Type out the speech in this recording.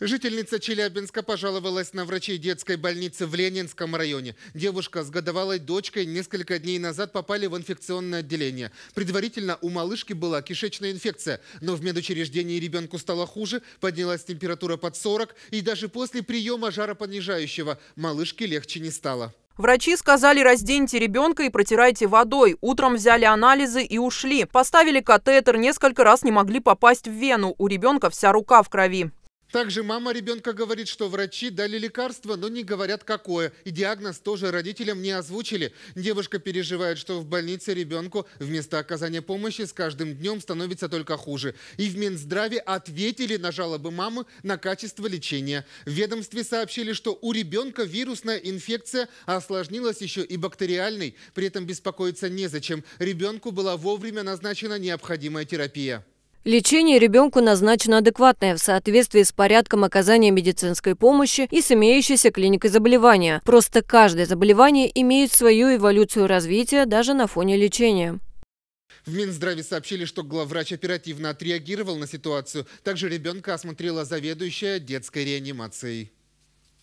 Жительница Челябинска пожаловалась на врачей детской больницы в Ленинском районе. Девушка с годовалой дочкой несколько дней назад попали в инфекционное отделение. Предварительно у малышки была кишечная инфекция, но в медучреждении ребенку стало хуже, поднялась температура под 40, и даже после приема жаропонижающего малышке легче не стало. Врачи сказали, разденьте ребенка и протирайте водой. Утром взяли анализы и ушли. Поставили катетер, несколько раз не могли попасть в вену. У ребенка вся рука в крови. Также мама ребенка говорит, что врачи дали лекарство, но не говорят какое. И диагноз тоже родителям не озвучили. Девушка переживает, что в больнице ребенку вместо оказания помощи с каждым днем становится только хуже. И в Минздраве ответили на жалобы мамы на качество лечения. В ведомстве сообщили, что у ребенка вирусная инфекция а осложнилась еще и бактериальной. При этом беспокоиться незачем. Ребенку была вовремя назначена необходимая терапия. Лечение ребенку назначено адекватное в соответствии с порядком оказания медицинской помощи и с имеющейся клиникой заболевания. Просто каждое заболевание имеет свою эволюцию развития даже на фоне лечения. В Минздраве сообщили, что главврач оперативно отреагировал на ситуацию. Также ребенка осмотрела заведующая детской реанимацией.